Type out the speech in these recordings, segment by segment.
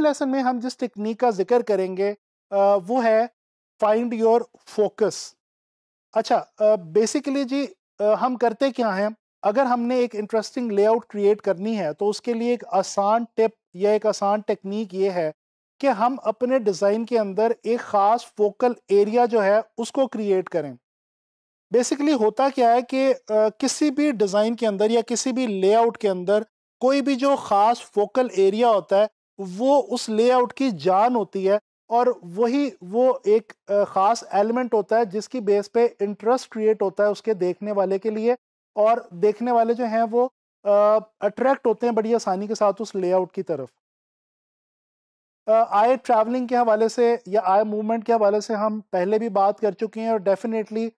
lesson में हम जिस टेक्निक का जिक्र करेंगे वो है फाइंड योर फोकस अच्छा बेसिकली जी हम करते क्या हैं अगर हमने एक इंटरेस्टिंग लेआउट क्रिएट करनी है तो उसके लिए एक आसान टिप या एक आसान टेक्निक ये है कि हम अपने डिज़ाइन के अंदर एक ख़ास फोकल एरिया जो है उसको क्रिएट करें बेसिकली होता क्या है कि किसी भी डिज़ाइन के अंदर या किसी भी लेआउट के अंदर कोई भी जो ख़ास फोकल एरिया होता है वो उस लेआउट की जान होती है और वही वो एक ख़ास एलिमेंट होता है जिसकी बेस पे इंटरेस्ट क्रिएट होता है उसके देखने वाले के लिए और देखने वाले जो हैं वो अट्रैक्ट होते हैं बड़ी आसानी के साथ उस लेआउट की तरफ आई ट्रैवलिंग के हवाले से या आई मूवमेंट के हवाले से हम पहले भी बात कर चुके हैं और डेफिनेटली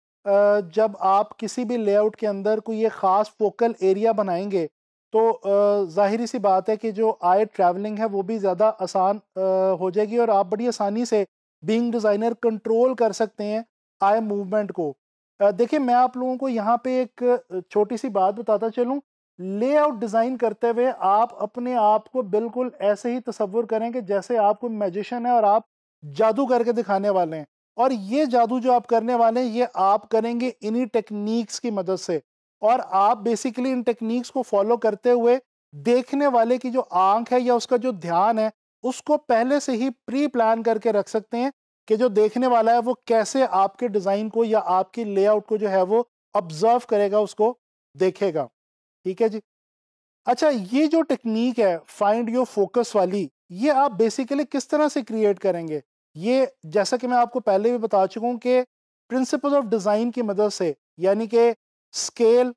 जब आप किसी भी लेआउट के अंदर कोई ये ख़ास फोकल एरिया बनाएंगे तो ज़ाहिर सी बात है कि जो आय ट्रैवलिंग है वो भी ज़्यादा आसान हो जाएगी और आप बड़ी आसानी से बीइंग डिज़ाइनर कंट्रोल कर सकते हैं आय मूवमेंट को देखिए मैं आप लोगों को यहाँ पे एक छोटी सी बात बताता चलूँ लेआउट डिज़ाइन करते हुए आप अपने आप को बिल्कुल ऐसे ही तस्वुर करें कि जैसे आप कोई मैजिशन है और आप जादू करके दिखाने वाले हैं और ये जादू जो आप करने वाले हैं ये आप करेंगे इन्हीं टेक्निक्स की मदद से और आप बेसिकली इन टेक्निक्स को फॉलो करते हुए देखने वाले की जो आंख है या उसका जो ध्यान है उसको पहले से ही प्री प्लान करके रख सकते हैं कि जो देखने वाला है वो कैसे आपके डिज़ाइन को या आपकी लेआउट को जो है वो ऑब्जर्व करेगा उसको देखेगा ठीक है जी अच्छा ये जो टेक्निक है फाइंड योर फोकस वाली ये आप बेसिकली किस तरह से क्रिएट करेंगे ये जैसा कि मैं आपको पहले भी बता चुका हूँ कि प्रिंसिपल ऑफ डिज़ाइन की मदद से यानी कि स्केल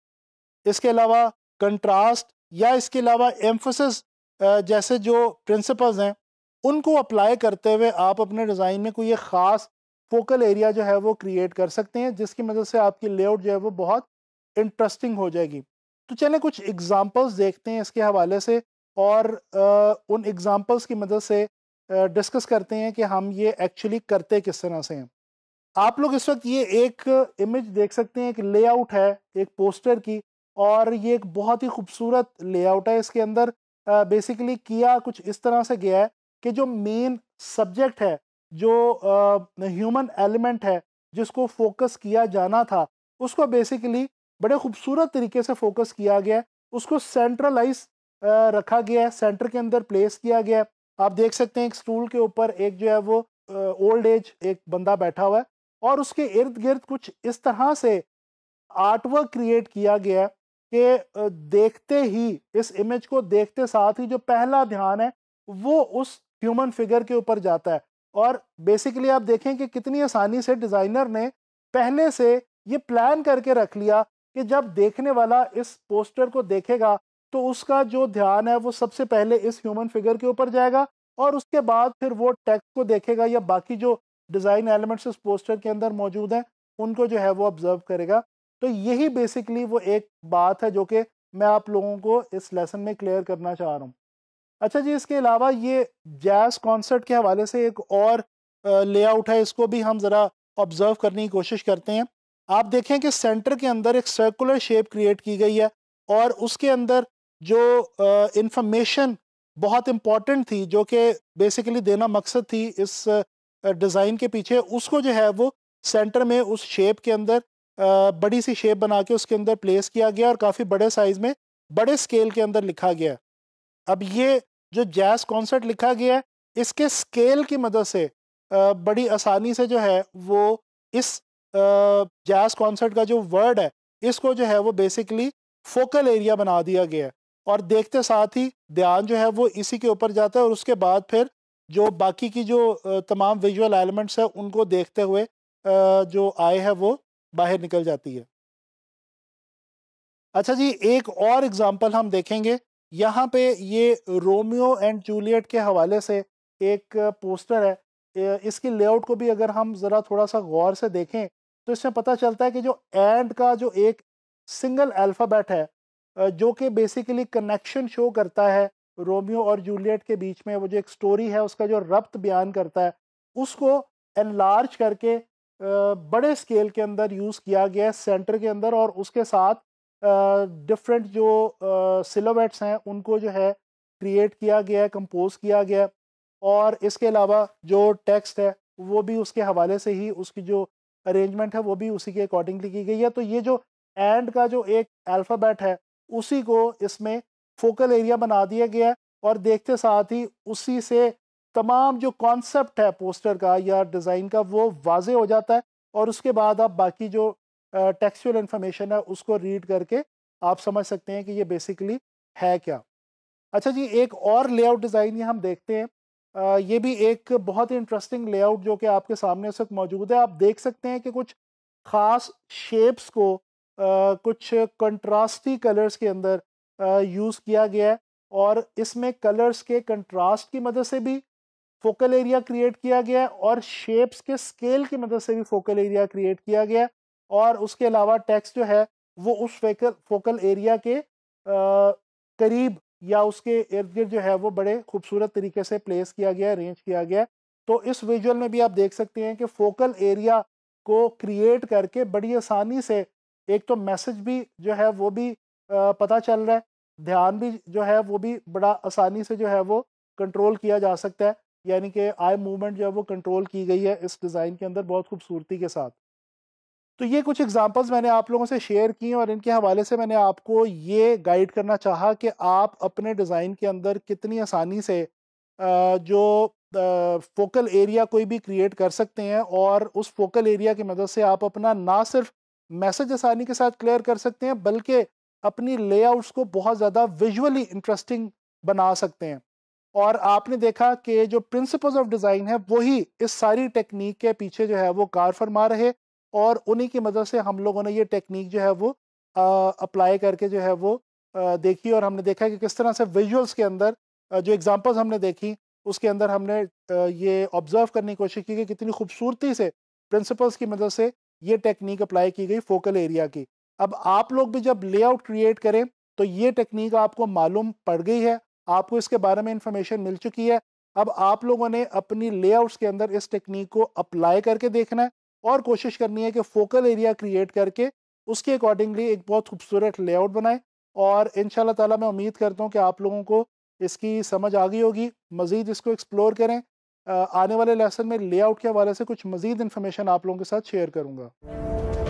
इसके अलावा कंट्रास्ट या इसके अलावा एम्फोसिस जैसे जो प्रिंसिपल्स हैं उनको अप्लाई करते हुए आप अपने डिज़ाइन में कोई एक ख़ास फोकल एरिया जो है वो क्रिएट कर सकते हैं जिसकी मदद से आपकी लेआउट जो है वो बहुत इंटरेस्टिंग हो जाएगी तो चलें कुछ एग्जांपल्स देखते हैं इसके हवाले से और उन एग्जांपल्स की मदद से डिस्कस करते हैं कि हम ये एक्चुअली करते किस तरह से हैं आप लोग इस वक्त ये एक इमेज देख सकते हैं एक लेआउट है एक पोस्टर की और ये एक बहुत ही खूबसूरत लेआउट है इसके अंदर बेसिकली किया कुछ इस तरह से गया है कि जो मेन सब्जेक्ट है जो ह्यूमन एलिमेंट है जिसको फोकस किया जाना था उसको बेसिकली बड़े खूबसूरत तरीके से फोकस किया गया है उसको सेंट्रलाइज रखा गया है सेंटर के अंदर प्लेस किया गया आप देख सकते हैं एक स्टूल के ऊपर एक जो है वो ओल्ड एज एक बंदा बैठा हुआ है और उसके इर्द गिर्द कुछ इस तरह से आर्टवर्क क्रिएट किया गया कि देखते ही इस इमेज को देखते साथ ही जो पहला ध्यान है वो उस ह्यूमन फिगर के ऊपर जाता है और बेसिकली आप देखें कि कितनी आसानी से डिज़ाइनर ने पहले से ये प्लान करके रख लिया कि जब देखने वाला इस पोस्टर को देखेगा तो उसका जो ध्यान है वो सबसे पहले इस ह्यूमन फिगर के ऊपर जाएगा और उसके बाद फिर वो टेक्स्ट को देखेगा या बाकी जो डिज़ाइन एलिमेंट्स उस पोस्टर के अंदर मौजूद हैं उनको जो है वो ऑब्ज़र्व करेगा तो यही बेसिकली वो एक बात है जो कि मैं आप लोगों को इस लेसन में क्लियर करना चाह रहा हूँ अच्छा जी इसके अलावा ये जैज़ कॉन्सर्ट के हवाले से एक और लेआउट है इसको भी हम ज़रा ऑब्ज़र्व करने की कोशिश करते हैं आप देखें कि सेंटर के अंदर एक सर्कुलर शेप क्रिएट की गई है और उसके अंदर जो इंफॉर्मेशन बहुत इम्पॉर्टेंट थी जो कि बेसिकली देना मकसद थी इस डिज़ाइन के पीछे उसको जो है वो सेंटर में उस शेप के अंदर बड़ी सी शेप बना के उसके अंदर प्लेस किया गया और काफ़ी बड़े साइज़ में बड़े स्केल के अंदर लिखा गया अब ये जो जैज कॉन्सर्ट लिखा गया है इसके स्केल की मदद से बड़ी आसानी से जो है वो इस जैज कॉन्सर्ट का जो वर्ड है इसको जो है वो बेसिकली फोकल एरिया बना दिया गया है और देखते साथ ही ध्यान जो है वो इसी के ऊपर जाता है और उसके बाद फिर जो बाकी की जो तमाम विजुअल एलिमेंट्स है उनको देखते हुए जो आय है वो बाहर निकल जाती है अच्छा जी एक और एग्जांपल हम देखेंगे यहाँ पे ये रोमियो एंड जूलियट के हवाले से एक पोस्टर है इसकी लेआउट को भी अगर हम ज़रा थोड़ा सा गौर से देखें तो इसमें पता चलता है कि जो एंड का जो एक सिंगल अल्फ़ाबेट है जो कि बेसिकली कनेक्शन शो करता है रोमियो और जूलियट के बीच में वो जो एक स्टोरी है उसका जो रब्त बयान करता है उसको एनलार्ज करके बड़े स्केल के अंदर यूज़ किया गया है सेंटर के अंदर और उसके साथ डिफरेंट जो सिलोवेट्स हैं उनको जो है क्रिएट किया गया है कंपोज किया गया और इसके अलावा जो टेक्स्ट है वो भी उसके हवाले से ही उसकी जो अरेंजमेंट है वो भी उसी के अकॉर्डिंगली की गई है तो ये जो एंड का जो एक अल्फ़ाबेट है उसी को इसमें फोकल एरिया बना दिया गया है और देखते साथ ही उसी से तमाम जो कॉन्सेप्ट है पोस्टर का या डिज़ाइन का वो वाजे हो जाता है और उसके बाद आप बाकी जो टेक्सचुअल इन्फॉर्मेशन है उसको रीड करके आप समझ सकते हैं कि ये बेसिकली है क्या अच्छा जी एक और लेआउट डिज़ाइन ये हम देखते हैं आ, ये भी एक बहुत ही इंटरेस्टिंग लेआउट जो कि आपके सामने उस वक्त मौजूद है आप देख सकते हैं कि कुछ ख़ास शेप्स को आ, कुछ कंट्रास्टी कलर्स के अंदर यूज़ किया गया है और इसमें कलर्स के कंट्रास्ट की मदद से भी फोकल एरिया क्रिएट किया गया है और शेप्स के स्केल की मदद से भी फोकल एरिया क्रिएट किया गया और उसके अलावा टेक्स्ट जो है वो उस फोकल फोकल एरिया के आ, करीब या उसके इर्द गिर्द जो है वो बड़े खूबसूरत तरीके से प्लेस किया गया अरेंज किया गया तो इस विजुअल में भी आप देख सकते हैं कि फोकल एरिया को क्रिएट करके बड़ी आसानी से एक तो मैसेज भी जो है वो भी पता चल रहा है ध्यान भी जो है वो भी बड़ा आसानी से जो है वो कंट्रोल किया जा सकता है यानी कि आई मूवमेंट जो है वो कंट्रोल की गई है इस डिज़ाइन के अंदर बहुत खूबसूरती के साथ तो ये कुछ एग्जांपल्स मैंने आप लोगों से शेयर की और इनके हवाले से मैंने आपको ये गाइड करना चाहा कि आप अपने डिज़ाइन के अंदर कितनी आसानी से जो फोकल एरिया कोई भी क्रिएट कर सकते हैं और उस फोकल एरिया की मदद से आप अपना ना सिर्फ मैसेज आसानी के साथ क्लियर कर सकते हैं बल्कि अपनी लेआउट्स को बहुत ज़्यादा विजुअली इंटरेस्टिंग बना सकते हैं और आपने देखा कि जो प्रिंसिपल्स ऑफ डिज़ाइन है वही इस सारी टेक्निक के पीछे जो है वो कार फरमा रहे और उन्हीं की मदद से हम लोगों ने ये टेक्निक जो है वो अप्लाई करके जो है वो आ, देखी और हमने देखा कि किस तरह से विजुअल्स के अंदर आ, जो एग्जांपल्स हमने देखी उसके अंदर हमने आ, ये ऑब्जर्व करने की कोशिश की कि कितनी खूबसूरती से प्रिंसिपल्स की मदद से ये टेक्निक अप्लाई की गई फोकल एरिया की अब आप लोग भी जब लेआउट क्रिएट करें तो ये टेक्निक आपको मालूम पड़ गई है आपको इसके बारे में इंफॉर्मेशन मिल चुकी है अब आप लोगों ने अपनी लेआउट्स के अंदर इस टेक्निक को अप्लाई करके देखना है और कोशिश करनी है कि फोकल एरिया क्रिएट करके उसके अकॉर्डिंगली एक बहुत खूबसूरत लेआउट बनाएं और इन ताला मैं उम्मीद करता हूँ कि आप लोगों को इसकी समझ आ गई होगी मज़ीद इसको एक्सप्लोर करें आने वाले लेसन में लेआउट के हवाले से कुछ मज़ीद इन्फॉर्मेशन आप लोगों के साथ शेयर करूँगा